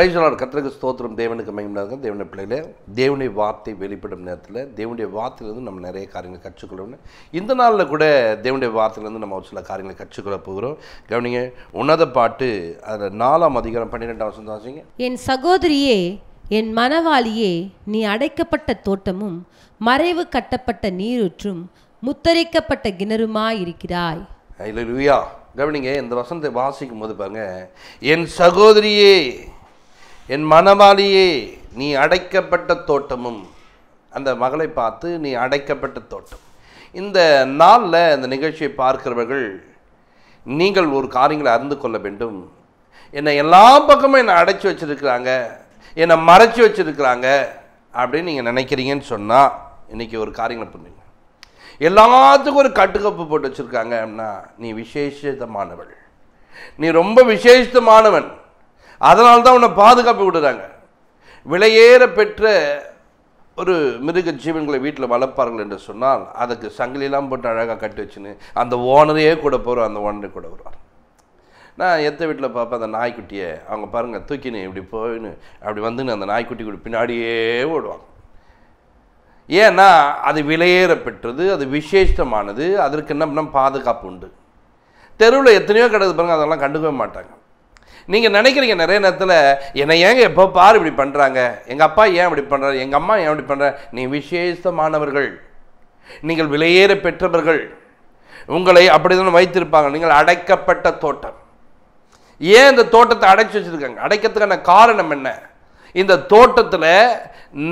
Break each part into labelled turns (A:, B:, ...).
A: பிரைஜனார் கத்திரக்கு ஸ்தோத்திரம் தேவனுக்கு மகிமினாங்க தேவனை பிள்ளையில தேவனுடைய வார்த்தை வெளிப்படும் நேரத்தில் தேவனுடைய வார்த்தையிலேருந்து நம்ம நிறைய காரியங்களை கற்றுக்கொள்ளணும் இந்த நாளில் கூட தேவனுடைய வார்த்தையிலேருந்து நம்ம ஒரு சில காரியங்களை கற்றுக்கொள்ள போகிறோம் கவனிங்க உன்னத பாட்டு அதில் நாலாம் அதிகாரம் பன்னிரெண்டாம் சந்தாசிங்க என் சகோதரியே என் மனவாளியே நீ அடைக்கப்பட்ட தோட்டமும் மறைவு கட்டப்பட்ட நீரூற்றும் முத்தரிக்கப்பட்ட கிணறுமாய் இருக்கிறாய் இல்லை கவனிங்க இந்த வசந்த வாசிக்கும் போது பாருங்க என் சகோதரியே என் மனவாளியே நீ அடைக்கப்பட்ட தோட்டமும் அந்த மகளை பார்த்து நீ அடைக்கப்பட்ட தோட்டம் இந்த நாளில் இந்த நிகழ்ச்சியை பார்க்கிறவர்கள் நீங்கள் ஒரு காரியங்களை அறிந்து கொள்ள வேண்டும் என்னை எல்லா பக்கமும் என்னை அடைச்சி வச்சுருக்கிறாங்க என்னை மறைச்சி வச்சுருக்கிறாங்க அப்படின்னு நீங்கள் நினைக்கிறீங்கன்னு சொன்னால் இன்றைக்கி ஒரு காரியங்களை பண்ணுங்க எல்லாத்துக்கும் ஒரு கட்டுக்கப்பு போட்டு வச்சுருக்காங்க அப்படின்னா நீ விசேஷமானவள் நீ ரொம்ப விசேஷமானவன் அதனால்தான் தான் உன்னை பாதுகாப்பு விடுறாங்க விலையேற பெற்ற ஒரு மிருக ஜீவன்களை வீட்டில் வளர்ப்பார்கள் என்று சொன்னால் அதுக்கு சங்கிலாம் போட்டு அழகாக கட்டி வச்சுன்னு அந்த ஓனரையே கூட போகிறோம் அந்த ஓனரே கூட வருவார் நான் எத்த வீட்டில் பார்ப்பேன் அந்த நாய்க்குட்டியை அவங்க பாருங்கள் தூக்கினு இப்படி போயின்னு அப்படி வந்துன்னு அந்த நாய்க்குட்டி கூட பின்னாடியே ஓடுவாங்க ஏன்னா அது விலையேற பெற்றது அது விசேஷமானது அதற்கு என்ன பாதுகாப்பு உண்டு தெருவில் எத்தனையோ கிடக்குது பாருங்கள் அதெல்லாம் கண்டுக்கவே மாட்டாங்க நீங்கள் நினைக்கிறீங்க நிறைய நேரத்தில் என்னை ஏங்க எப்போ பார் இப்படி பண்ணுறாங்க எங்கள் அப்பா ஏன் இப்படி பண்ணுறாரு எங்கள் அம்மா ஏன் இப்படி பண்ணுறாரு நீ விசேஷமானவர்கள் நீங்கள் விலையேற பெற்றவர்கள் உங்களை அப்படிதான் வைத்திருப்பாங்க நீங்கள் அடைக்கப்பட்ட தோட்டம் ஏன் இந்த தோட்டத்தை அடைச்சி வச்சுருக்காங்க அடைக்கிறதுக்கான காரணம் என்ன இந்த தோட்டத்தில்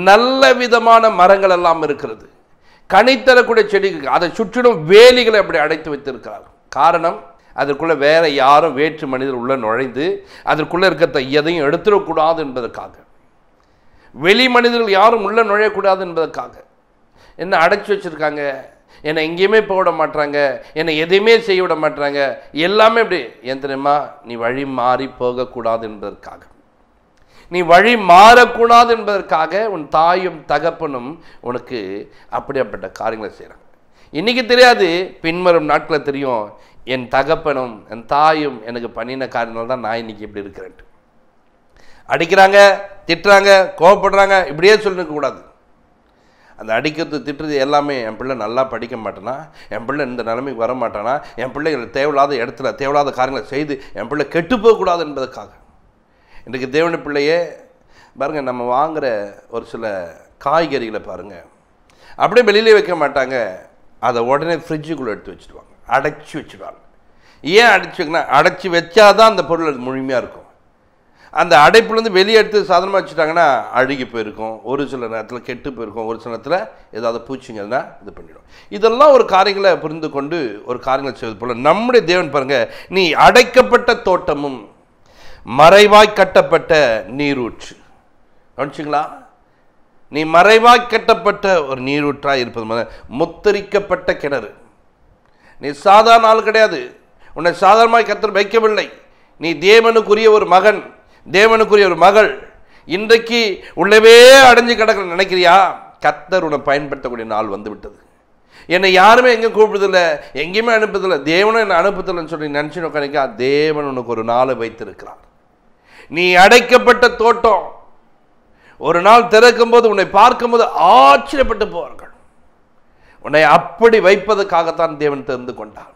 A: நல்ல விதமான மரங்கள் எல்லாம் இருக்கிறது கனித்தரக்கூடிய செடிகள் அதை சுற்றிலும் வேலிகளை அப்படி அடைத்து வைத்திருக்கிறார் காரணம் அதற்குள்ளே வேறு யாரும் வேற்று மனிதர் உள்ளே நுழைந்து அதற்குள்ளே இருக்கிறத எதையும் எடுத்துடக்கூடாது என்பதற்காக வெளி மனிதர்கள் யாரும் உள்ளே நுழையக்கூடாது என்பதற்காக என்ன அடைச்சி வச்சுருக்காங்க என்னை எங்கேயுமே போக விட மாட்டாங்க என்னை எதையுமே செய்ய விட மாட்டாங்க எல்லாமே இப்படி ஏன் தெரியுமா நீ வழி மாறி போகக்கூடாது என்பதற்காக நீ வழி மாறக்கூடாது என்பதற்காக உன் தாயும் தகப்பனும் உனக்கு அப்படியாப்பட்ட காரியங்களை செய்கிறாங்க இன்றைக்கி தெரியாது பின்வரும் நாட்களில் தெரியும் என் தகப்பனும் என் தாயும் எனக்கு பண்ணின காரணங்கள் தான் நான் இன்றைக்கி இப்படி இருக்கிறேன்ட்டு அடிக்கிறாங்க திட்டுறாங்க கோவப்படுறாங்க இப்படியே சொல்லக்கூடாது அந்த அடிக்கிறது திட்டுறது எல்லாமே என் பிள்ளை நல்லா படிக்க மாட்டேனா என் பிள்ளை இந்த நிலைமைக்கு வர மாட்டேன்னா என் பிள்ளைகள் தேவையில்லாத இடத்துல தேவையில்லாத காரியங்களை செய்து என் பிள்ளை கெட்டு போகக்கூடாது என்பதற்காக இன்றைக்கு தேவன பிள்ளையே பாருங்கள் நம்ம வாங்குகிற ஒரு சில காய்கறிகளை பாருங்கள் அப்படியே வெளியிலே வைக்க மாட்டாங்க அதை உடனே ஃப்ரிட்ஜுக்குள்ளே எடுத்து வச்சுருவாங்க அடைச்சி வச்சுருவாங்க ஏன் அடைச்சி வைக்கணும் அடைச்சி வச்சா தான் அந்த பொருள் அது முழுமையாக இருக்கும் அந்த அடைப்புலேருந்து வெளியே எடுத்து சாதனமாக வச்சுட்டாங்கன்னா அழுகி போயிருக்கும் ஒரு சில நேரத்தில் கெட்டு போயிருக்கும் ஒரு சில நேரத்தில் ஏதாவது பூச்சிங்கன்னா இது பண்ணிடும் இதெல்லாம் ஒரு காரியங்களை புரிந்து கொண்டு ஒரு காரியங்களை செய்வது போல் நம்முடைய தேவன் பாருங்கள் நீ அடைக்கப்பட்ட தோட்டமும் மறைவாய் கட்டப்பட்ட நீரூற்று கவனிச்சிங்களா நீ மறைவாய் கட்டப்பட்ட ஒரு நீரூற்றாக இருப்பது முத்தரிக்கப்பட்ட கிணறு நீ சாதாரண ஆள் கிடையாது உன்னை சாதாரணமாக கத்தர் வைக்கவில்லை நீ தேவனுக்குரிய ஒரு மகன் தேவனுக்குரிய ஒரு மகள் இன்றைக்கு உள்ளவே அடைஞ்சு கிடக்கிற நினைக்கிறியா கத்தர் உன்னை பயன்படுத்தக்கூடிய நாள் வந்து விட்டது என்னை யாருமே எங்கே கூப்பிடுதில்லை எங்கேயுமே அனுப்புதில்லை தேவனும் என்னை அனுப்புதில்லைன்னு சொல்லி நினச்சி உட்காந்துக்கா தேவன் உனக்கு ஒரு நாளை வைத்திருக்கிறார் நீ அடைக்கப்பட்ட தோட்டம் ஒரு நாள் திறக்கும்போது உன்னை பார்க்கும்போது ஆச்சரியப்பட்டு போவார்கள் உன்னை அப்படி வைப்பதற்காகத்தான் தேவன் தெரிந்து கொண்டார்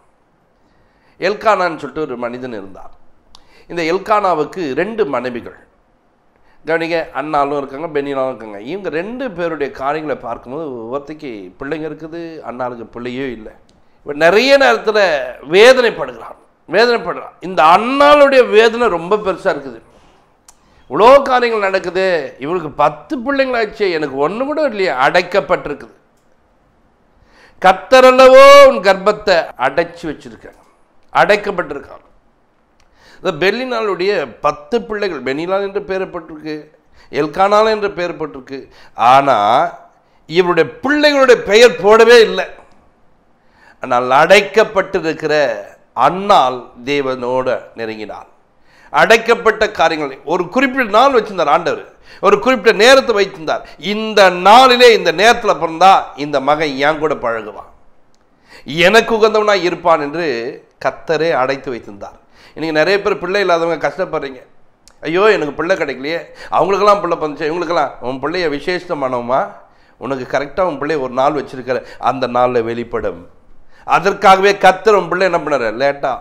A: எல்கானான்னு சொல்லிட்டு ஒரு மனிதன் இருந்தார் இந்த எல்கானாவுக்கு ரெண்டு மனைவிகள் கவனிங்க அண்ணாலும் இருக்காங்க பெண்ணினாலும் இருக்காங்க இவங்க ரெண்டு பேருடைய காரியங்களை பார்க்கும்போது ஒவ்வொருத்தைக்கு பிள்ளைங்க இருக்குது அண்ணாளுக்கு பிள்ளையோ இல்லை இப்போ நிறைய நேரத்தில் வேதனைப்படுகிறான் வேதனைப்படுறான் இந்த அண்ணாளுடைய வேதனை ரொம்ப பெருசாக இருக்குது இவ்வளோ காரியங்கள் நடக்குது இவளுக்கு பத்து பிள்ளைங்களாச்சு எனக்கு ஒன்று கூட இல்லையா அடைக்கப்பட்டிருக்குது கத்தரளவோ உன் கர்ப்பத்தை அடைச்சி வச்சிருக்காங்க அடைக்கப்பட்டிருக்காங்க இந்த பெல்லினாலுடைய பத்து பிள்ளைகள் பெனிலால் என்று பெயரப்பட்டிருக்கு எல்கானால் என்று பெயரப்பட்டிருக்கு ஆனால் இவருடைய பிள்ளைகளுடைய பெயர் போடவே இல்லை ஆனால் அடைக்கப்பட்டிருக்கிற அண்ணால் தேவனோட நெருங்கினாள் அடைக்கப்பட்ட காரியங்களை ஒரு குறிப்பிட்ட நாள் வச்சிருந்தார் ஆண்டவர் ஒரு குறிப்பிட்ட நேரத்தை வைத்திருந்தார் இந்த நாளிலே இந்த நேரத்தில் பிறந்தா இந்த மகன் என் கூட பழகுவான் எனக்கு உகந்தவனா இருப்பான் என்று கத்தரே அடைத்து வைத்திருந்தார் இன்னைக்கு நிறைய பேர் பிள்ளை இல்லாதவங்க கஷ்டப்படுறீங்க ஐயோ எனக்கு பிள்ளை கிடைக்கலையே அவங்களுக்கெல்லாம் பிள்ளை பண்ணுச்சு இவங்களுக்கெல்லாம் உன் பிள்ளைய விசேஷமானவமா உனக்கு கரெக்டாக உன் பிள்ளைய ஒரு நாள் வச்சிருக்கிற அந்த நாளில் வெளிப்படும் அதற்காகவே கத்தர் உன் பிள்ளை என்ன பண்ணுற லேட்டாக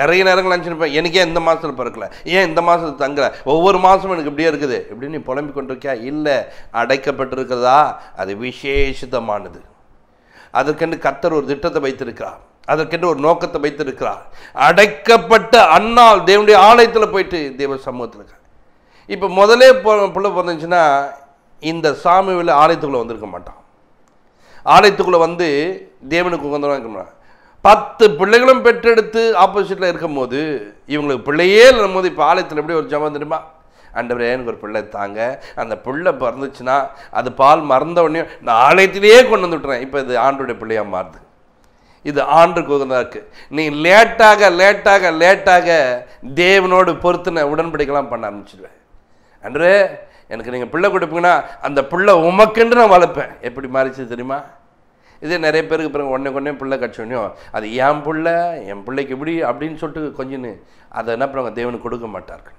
A: நிறைய நேரங்கள் நினச்சிருப்பேன் எனக்கே இந்த மாதத்தில் பிறக்கல ஏன் இந்த மாதத்தில் தங்கலை ஒவ்வொரு மாதமும் எனக்கு இப்படியே இருக்குது இப்படின்னு நீ புலம்பிக் கொண்டிருக்கியா இல்லை அடைக்கப்பட்டிருக்கிறதா அது விசேஷிதமானது அதற்கென்று கத்தர் ஒரு திட்டத்தை வைத்திருக்கிறார் அதற்கென்று ஒரு நோக்கத்தை வைத்திருக்கிறார் அடைக்கப்பட்ட அண்ணால் தேவனுடைய ஆலயத்தில் போயிட்டு தேவ சமூகத்தில் இருக்காங்க இப்போ முதலே பிள்ளை பிறந்துச்சுன்னா இந்த சாமி ஆலயத்துக்குள்ளே வந்திருக்க மாட்டான் ஆலயத்துக்குள்ளே வந்து தேவனுக்கு உகந்தவனாக இருக்க பத்து பிள்ளைகளும் பெற்றெடுத்து ஆப்போசிட்டில் இருக்கும்போது இவங்களுக்கு பிள்ளையே இல்லைம்போது இப்போ ஆலயத்தில் எப்படி ஒரு ஜபம் தெரியுமா ஆண்டவரே எனக்கு ஒரு பிள்ளை தாங்க அந்த பிள்ளை பிறந்துச்சுன்னா அது பால் மறந்த உடனே நான் ஆலயத்திலேயே கொண்டு வந்து விட்டுறேன் இப்போ இது ஆண்டுடைய பிள்ளையாக மாறுது இது ஆண்டுக்கு உகந்ததாக இருக்குது நீ லேட்டாக லேட்டாக லேட்டாக தேவனோடு பொருத்தின உடன்படிக்கலாம் பண்ண ஆரம்பிச்சிடுவேன் அன்று எனக்கு நீங்கள் பிள்ளை கொடுப்பீங்கன்னா அந்த பிள்ளை உமக்குன்று நான் வளர்ப்பேன் எப்படி மாறிச்சு தெரியுமா இதே நிறைய பேருக்கு பிறகு உடனே உடனே பிள்ளை கட்சியோ அது என் பிள்ளை என் பிள்ளைக்கு இப்படி அப்படின்னு சொல்லிட்டு கொஞ்சம்னு அதை என்ன பிறகு தேவனுக்கு கொடுக்க மாட்டார்கள்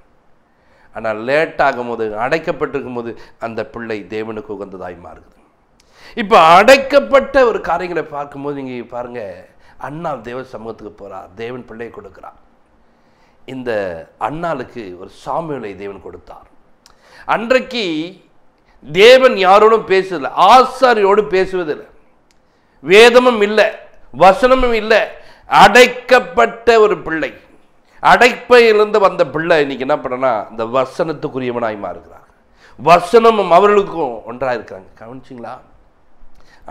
A: ஆனால் லேட் ஆகும்போது அடைக்கப்பட்டிருக்கும் போது அந்த பிள்ளை தேவனுக்கு உகந்ததாய் மாறுது இப்போ அடைக்கப்பட்ட ஒரு காரியங்களை பார்க்கும்போது நீங்கள் பாருங்கள் அண்ணா தேவ சமூகத்துக்கு போகிறார் தேவன் பிள்ளையை கொடுக்குறார் இந்த அண்ணாளுக்கு ஒரு சாமியலை தேவன் கொடுத்தார் அன்றைக்கு தேவன் யாரோடும் பேசுவதில்லை ஆசாரியோடு பேசுவதில்லை வேதமும் இல்லை வசனமும் இல்லை அடைக்கப்பட்ட ஒரு பிள்ளை அடைப்பையிலிருந்து வந்த பிள்ளை இன்னைக்கு என்ன பண்ணனா இந்த வசனத்துக்குரியவனாய் மாறுகிறான் வசனமும் அவர்களுக்கும் ஒன்றாக இருக்கிறாங்க கவனிச்சிங்களா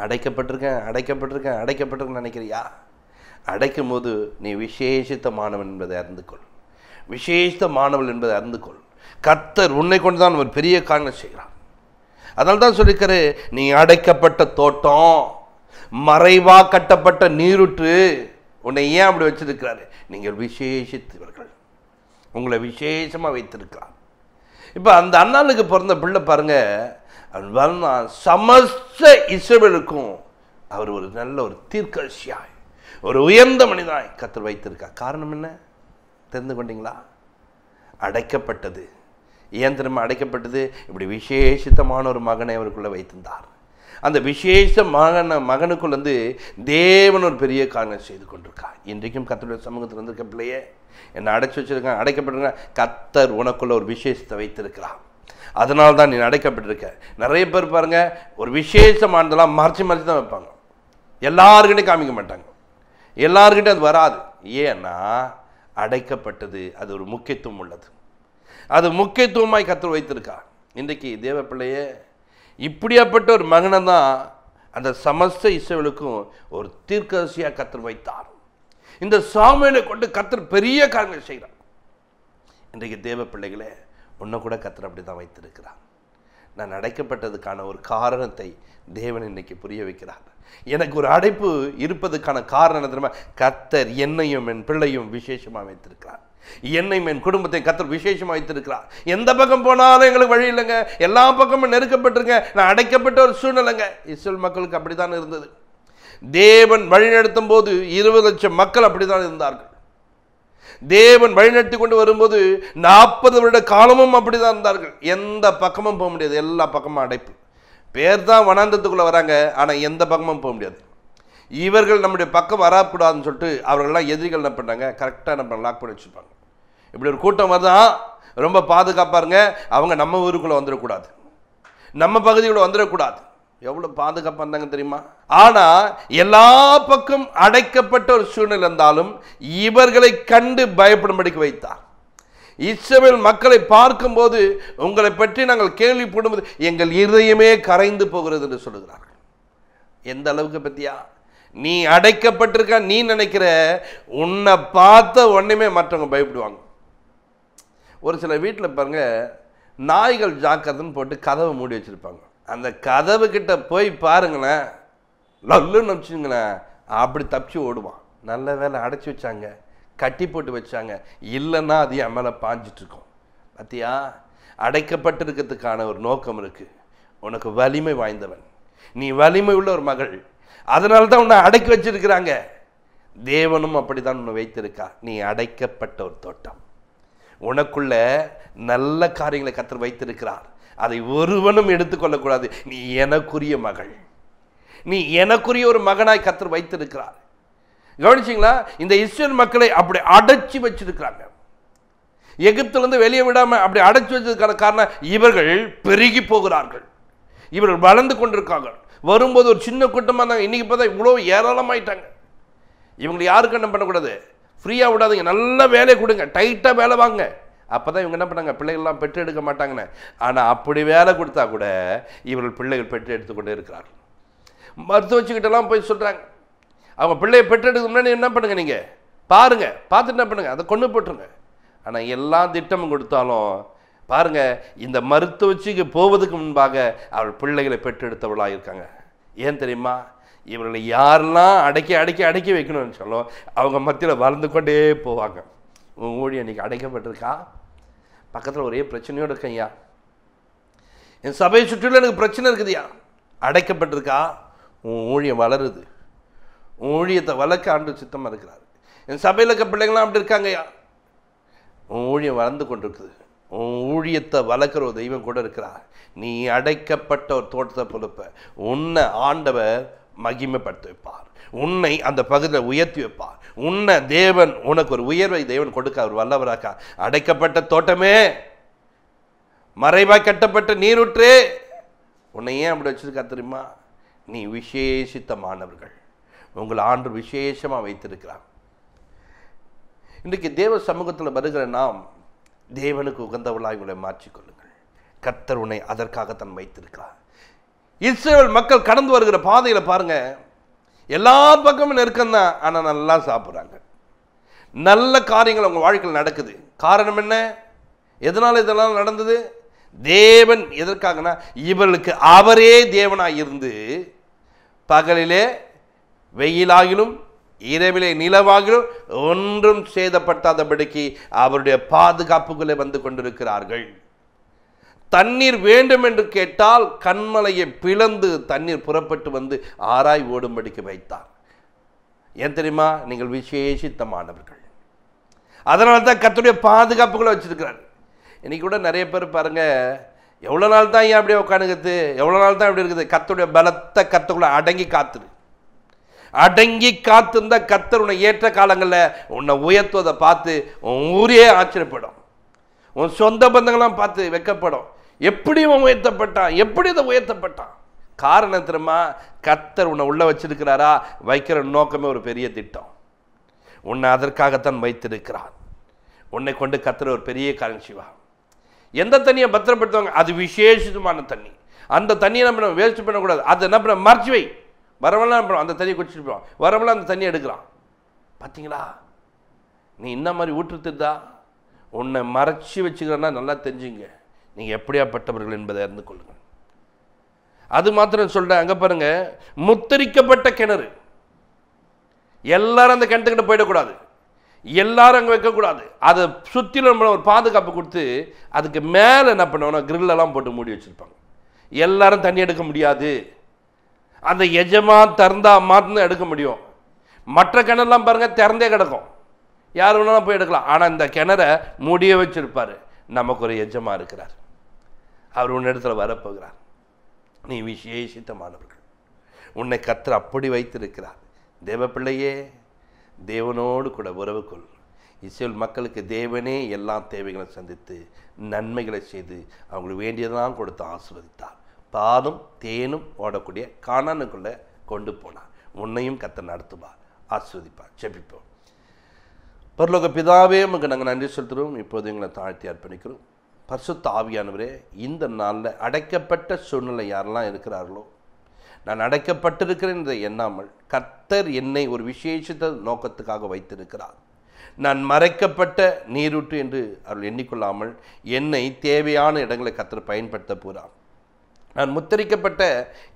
A: அடைக்கப்பட்டிருக்கேன் அடைக்கப்பட்டிருக்கேன் அடைக்கப்பட்டிருக்கேன்னு நினைக்கிறியா அடைக்கும் போது நீ விசேஷித்த மாணவன் என்பதை அறிந்து கொள் விசேஷித்த மாணவன் என்பதை அறிந்து கொள் கத்தர் உன்னை கொண்டு தான் ஒரு பெரிய காரணம் செய்கிறான் அதனால்தான் தான் நீ அடைக்கப்பட்ட தோட்டம் மறைவா கட்டப்பட்ட நீருற்று உன்னை ஏன் அப்படி வச்சிருக்கிறாரு நீங்கள் விசேஷித்தவர்கள் உங்களை விசேஷமாக வைத்திருக்கிறார் இப்போ அந்த அண்ணாளுக்கு பிறந்த பிள்ளை பாருங்க சமஸ்த இசைவருக்கும் அவர் ஒரு நல்ல ஒரு தீர்க்கரசியாய் ஒரு உயர்ந்த மனிதனாய் கத்தர் வைத்திருக்கா காரணம் என்ன தெரிந்து கொண்டீங்களா அடைக்கப்பட்டது இயந்திரம் அடைக்கப்பட்டது இப்படி விசேஷித்தமான ஒரு மகனை அவருக்குள்ளே வைத்திருந்தார் அந்த விசேஷ மகன மகனுக்குள் வந்து தேவன் ஒரு பெரிய காரணம் செய்து கொண்டிருக்கான் இன்றைக்கும் கத்தருடைய சமூகத்தில் வந்திருக்க பிள்ளையே என்னை அடைச்சி வச்சிருக்கான் அடைக்கப்பட்டிருக்கான் கத்தர் உனக்குள்ள ஒரு விசேஷத்தை வைத்திருக்கிறான் அதனால தான் நீ அடைக்கப்பட்டிருக்க நிறைய பேர் பாருங்கள் ஒரு விசேஷமானதெல்லாம் மறைச்சி மறைச்சி தான் வைப்பாங்க எல்லாருக்கிட்டையும் காமிக்க மாட்டாங்க எல்லாருக்கிட்டையும் அது வராது ஏன்னா அடைக்கப்பட்டது அது ஒரு முக்கியத்துவம் உள்ளது அது முக்கியத்துவமாய் கத்தர் வைத்திருக்கா இன்றைக்கு தேவ பிள்ளையே இப்படியாப்பட்ட ஒரு மகனை தான் அந்த சமஸ்த இசைவலுக்கும் ஒரு தீர்க்கரசியாக கத்தர் வைத்தார் இந்த சாமியனை கொண்டு கத்தர் பெரிய காரியங்கள் செய்கிறார் இன்றைக்கு தேவ பிள்ளைகளே உன்னை கூட கத்தர் அப்படி தான் வைத்திருக்கிறார் நான் அடைக்கப்பட்டதுக்கான ஒரு காரணத்தை தேவன் இன்னைக்கு புரிய வைக்கிறார் எனக்கு ஒரு அடைப்பு இருப்பதுக்கான காரணம் தெரியுமா கத்தர் என்னையும் என் பிள்ளையும் விசேஷமாக வைத்திருக்கிறார் என்னையும் என் குடும்பத்தை கத்தர் விசேஷமாக வைத்திருக்கிறார் எந்த பக்கம் போனாலும் எங்களுக்கு வழி இல்லைங்க எல்லா பக்கமும் நெருக்கப்பட்டிருங்க நான் அடைக்கப்பட்ட ஒரு சூழ்நிலைங்க இஸ்ரேல் மக்களுக்கு அப்படி தான் இருந்தது தேவன் வழிநடத்தும் போது இருபது லட்சம் மக்கள் அப்படி தான் இருந்தார்கள் தேவன் வழிநடத்தி கொண்டு வரும்போது நாற்பது வருட காலமும் அப்படி தான் இருந்தார்கள் எந்த பக்கமும் போக முடியாது எல்லா பக்கமும் அடைப்பு பேர் தான் வனாந்தத்துக்குள்ளே வராங்க ஆனால் எந்த பக்கமும் போக முடியாது இவர்கள் நம்முடைய பக்கம் வரக்கூடாதுன்னு சொல்லிட்டு அவர்கள்லாம் எதிரிகள் என்ன பண்ணாங்க கரெக்டாக நம்ம லாக் பண்ணி வச்சுருப்பாங்க இப்படி ஒரு கூட்டம் வருதா ரொம்ப பாதுகாப்பாருங்க அவங்க நம்ம ஊருக்குள்ளே வந்துடக்கூடாது நம்ம பகுதிக்குள்ளே வந்துடக்கூடாது எவ்வளோ பாதுகாப்பாக இருந்தாங்க தெரியுமா ஆனால் எல்லா பக்கம் அடைக்கப்பட்ட ஒரு சூழ்நிலை இருந்தாலும் இவர்களை கண்டு பயப்படும்படிக்கு வைத்தார் இஸ்ரவேல் மக்களை பார்க்கும்போது உங்களை பற்றி நாங்கள் கேள்விப்படும்போது எங்கள் இருதயமே கரைந்து போகிறது என்று சொல்லுகிறார்கள் எந்த அளவுக்கு பற்றியா நீ அடைக்கப்பட்டிருக்க நீ நினைக்கிற உன்னை பார்த்த உடனே மற்றவங்க பயப்படுவாங்க ஒரு சில வீட்டில் பாருங்கள் நாய்கள் ஜாக்கிரதன்னு போட்டு கதவை மூடி வச்சுருப்பாங்க அந்த கதவு கிட்ட போய் பாருங்களேன் நல்லுன்னு நினச்சிங்களேன் அப்படி தப்பிச்சு ஓடுவான் நல்ல வேலை அடைச்சி வச்சாங்க கட்டி போட்டு வச்சாங்க இல்லைன்னா அது என் மேலே பாஞ்சிட்ருக்கோம் பார்த்தியா அடைக்கப்பட்டிருக்கிறதுக்கான ஒரு நோக்கம் இருக்குது உனக்கு வலிமை வாய்ந்தவன் நீ வலிமை உள்ள ஒரு மகள் அதனால தான் உன்னை அடக்கி வச்சிருக்கிறாங்க தேவனும் அப்படி தான் உன்னை வைத்திருக்கா நீ அடைக்கப்பட்ட ஒரு தோட்டம் உனக்குள்ள நல்ல காரியங்களை கத்தர் வைத்திருக்கிறார் அதை ஒருவனும் எடுத்துக்கொள்ளக்கூடாது நீ எனக்குரிய மகள் நீ எனக்குரிய ஒரு மகனாய் கத்தர் வைத்திருக்கிறார் கவனிச்சிங்களா இந்த இஸ்ரேல் மக்களை அப்படி அடைச்சி வச்சிருக்கிறாங்க எகிப்துலேருந்து வெளியே விடாமல் அப்படி அடைச்சி வச்சதுக்கான காரணம் இவர்கள் பெருகி போகிறார்கள் இவர்கள் வளர்ந்து கொண்டிருக்காங்க வரும்போது ஒரு சின்ன கூட்டமாக இருந்தாங்க இன்றைக்கி பார்த்தா இவ்வளோ ஏராளமாயிட்டாங்க இவங்களை யாருக்கு என்ன பண்ணக்கூடாது ஃப்ரீயாக விடாதீங்க நல்ல வேலையை கொடுங்க டைட்டாக வேலை வாங்க அப்போ தான் இவங்க என்ன பண்ணாங்க பிள்ளைகள்லாம் பெற்று எடுக்க மாட்டாங்கன்னு ஆனால் அப்படி வேலை கொடுத்தா கூட இவர்கள் பிள்ளைகள் பெற்று எடுத்துக்கொண்டே இருக்கிறார்கள் மருத்துவச்சுக்கிட்டலாம் போய் சொல்கிறாங்க அவங்க பிள்ளையை பெற்றெடுக்க முன்னாடி என்ன பண்ணுங்கள் நீங்கள் பாருங்கள் பார்த்துட்டு என்ன பண்ணுங்கள் அதை கொண்டு போட்டுருங்க ஆனால் எல்லா திட்டமும் கொடுத்தாலும் பாருங்க இந்த மருத்துவச்சிக்கு போவதுக்கு முன்பாக அவள் பிள்ளைகளை பெற்றெடுத்தவளாக இருக்காங்க ஏன் தெரியுமா இவர்களை யாரெல்லாம் அடக்கி அடக்கி அடக்கி வைக்கணும்னு சொல்லும் அவங்க மத்தியில் வளர்ந்து கொண்டே போவாங்க உன் ஊழியம் இன்னைக்கு அடைக்கப்பட்டிருக்கா பக்கத்தில் ஒரே பிரச்சனையோடு இருக்கையா என் சபையை சுற்றிலும் எனக்கு பிரச்சனை இருக்குதுயா அடைக்கப்பட்டிருக்கா உன் ஊழியம் வளருது உன் ஊழியத்தை வளர்க்க ஆண்டு சித்தமாக இருக்கிறார் என் சபையில் இருக்க பிள்ளைங்களாம் அப்படி இருக்காங்கய்யா உன் ஊழியம் வளர்ந்து கொண்டிருக்குது உன் ஊழியத்தை வளர்க்குற ஒரு தெய்வம் கூட இருக்கிறார் நீ அடைக்கப்பட்ட ஒரு தோட்டத்தை பொழுப்ப உன்னை ஆண்டவர் மகிமைப்படுத்தி வைப்பார் உன்னை அந்த பகுதியில் உயர்த்தி வைப்பார் உன்னை தேவன் உனக்கு ஒரு உயர்வை தேவன் கொடுக்க அவர் வல்லவராக்கா அடைக்கப்பட்ட தோட்டமே மறைவாய் கட்டப்பட்ட நீரூற்று உன்னை ஏன் அப்படி வச்சுருக்கா தெரியுமா நீ விசேஷித்தமானவர்கள் உங்கள் ஆண்டு விசேஷமாக வைத்திருக்கிறார் இன்றைக்கு தேவ சமூகத்தில் வருகிற நாம் தேவனுக்கு உகந்தவளாக உங்களை மாற்றிக்கொள்ளுங்கள் கர்த்தர் உன்னை அதற்காகத்தான் வைத்திருக்கிறார் இஸ்ரேல் மக்கள் கடந்து வருகிற பாதையில் பாருங்கள் எல்லா பக்கமும் நெருக்கம் தான் ஆனால் நல்லா சாப்பிட்றாங்க நல்ல காரியங்கள் அவங்க வாழ்க்கையில் நடக்குது காரணம் என்ன எதனால் இதெல்லாம் நடந்தது தேவன் எதற்காகனா இவர்களுக்கு அவரே தேவனாக இருந்து பகலிலே வெயிலாகிலும் இரவிலே நிலவாகிலும் ஒன்றும் சேதப்படுத்தாதபடிக்கு அவருடைய பாதுகாப்புகளை வந்து கொண்டிருக்கிறார்கள் தண்ணீர் வேண்டும் என்று கேட்டால் கண்மலையை பிளந்து தண்ணீர் புறப்பட்டு வந்து ஆராய் ஓடும்படிக்கு வைத்தார் ஏன் தெரியுமா நீங்கள் விசேஷித்தமானவர்கள் அதனால தான் கத்துடைய பாதுகாப்புகளை வச்சிருக்கிறார் இன்னைக்கு கூட நிறைய பேர் பாருங்கள் எவ்வளோ நாள் தான் ஏன் அப்படியே உட்காந்துக்கிறது எவ்வளோ நாள் தான் இப்படி இருக்குது கத்துடைய பலத்தை கத்துக்குள்ள அடங்கி காத்துரு அடங்கி காத்திருந்த கத்தர் உன்னை ஏற்ற காலங்களில் உன்னை உயர்த்துவதை பார்த்து உன் ஊரே ஆச்சரியப்படும் உன் சொந்த பந்தங்கள்லாம் பார்த்து வைக்கப்படும் எப்படி உன் உயர்த்தப்பட்டான் எப்படி இதை உயர்த்தப்பட்டான் காரணம் தெரியுமா கத்தர் உன்னை உள்ளே வச்சிருக்கிறாரா வைக்கிற நோக்கமே ஒரு பெரிய திட்டம் உன்னை அதற்காகத்தான் வைத்திருக்கிறான் உன்னை கொண்டு கத்துற ஒரு பெரிய காரணம் சிவா எந்த தண்ணியை பத்திரப்படுத்துவாங்க அது விசேஷமான தண்ணி அந்த தண்ணியை நம்ம வேஸ்ட் பண்ணக்கூடாது அதை என்ன பண்ண வை வரவெல்லாம் அந்த தண்ணியை குடிச்சிட்டு போவான் வரவெல்லாம் அந்த தண்ணியை எடுக்கிறான் பார்த்தீங்களா நீ இந்த மாதிரி ஊற்றுத்திருந்தா உன்னை மறைச்சி வச்சுக்கிறேன்னா நல்லா தெரிஞ்சுங்க நீங்கள் எப்படியா பட்டவர்கள் என்பதை அறிந்து கொள்ளுங்கள் அது மாத்திரம் சொல்கிறேன் அங்கே பாருங்கள் முத்தரிக்கப்பட்ட கிணறு எல்லாரும் அந்த கிணத்துக்கிட்ட போயிடக்கூடாது எல்லாரும் அங்கே வைக்கக்கூடாது அதை சுற்றிலும் ஒரு பாதுகாப்பு கொடுத்து அதுக்கு மேலே என்ன பண்ணுவோம்னா கிரில்லெல்லாம் போட்டு மூடி வச்சுருப்பாங்க எல்லாரும் தண்ணி எடுக்க முடியாது அந்த எஜமா திறந்தா மாத்தான் எடுக்க முடியும் மற்ற கிணறுலாம் பாருங்கள் திறந்தே கிடக்கும் யார் வேணாலும் போய் எடுக்கலாம் ஆனால் இந்த கிணறை முடிய வச்சுருப்பார் நமக்கு ஒரு எஜமா இருக்கிறார் அவர் உன் இடத்துல வரப்போகிறார் நீ விசேஷித்தமானவர்கள் உன்னை கத்திர அப்படி வைத்திருக்கிறார் தேவப்பிள்ளையே தேவனோடு கூட உறவு கொள் இஸ்ரேல் மக்களுக்கு தேவனே எல்லா தேவைகளை சந்தித்து நன்மைகளை செய்து அவங்களுக்கு வேண்டியதெல்லாம் கொடுத்து ஆஸ்வதித்தார் பாலும் தேனும் ஓடக்கூடிய காணானுக்குள்ளே கொண்டு போனார் உன்னையும் கத்த நடத்துவா ஆஸ்வதிப்பா ஜெபிப்போம் பரலோக பிதாவே உங்களுக்கு நாங்கள் நன்றி செலுத்துகிறோம் இப்போது எங்களை தாழ்த்தி அர்ப்பணிக்கிறோம் பரிசுத்த ஆவியானவரே இந்த நாளில் அடைக்கப்பட்ட சூழ்நிலை யாரெல்லாம் இருக்கிறார்களோ நான் அடைக்கப்பட்டிருக்கிறேன் என்ற எண்ணாமல் கர்த்தர் என்னை ஒரு விசேஷித்த நோக்கத்துக்காக வைத்திருக்கிறார் நான் மறைக்கப்பட்ட நீரூற்று என்று அவர்கள் எண்ணிக்கொள்ளாமல் என்னை தேவையான இடங்களை கத்தர் பயன்படுத்த போகிறார் நான் முத்தரிக்கப்பட்ட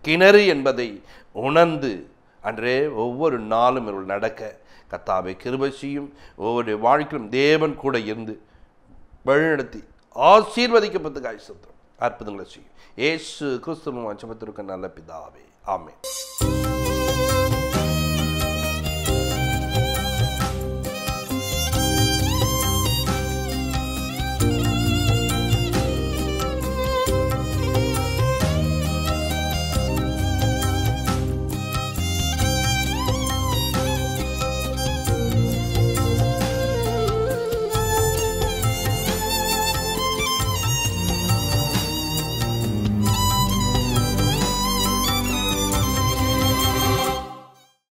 A: கிணறு என்பதை உணர்ந்து அன்றே ஒவ்வொரு நாளும் இவர்கள் நடக்க கத்தாவை கிருபசியும் ஒவ்வொரு வாழ்க்கையிலும் தேவன் கூட இருந்து வழிநடத்தி ஆசீர்வதிக்கப்பட்டு காய்ச்சத்தம் அற்புதங்களை செய்யும் ஏசு கிறிஸ்துவ சமத்திற்கு நல்ல பிதாவே ஆமே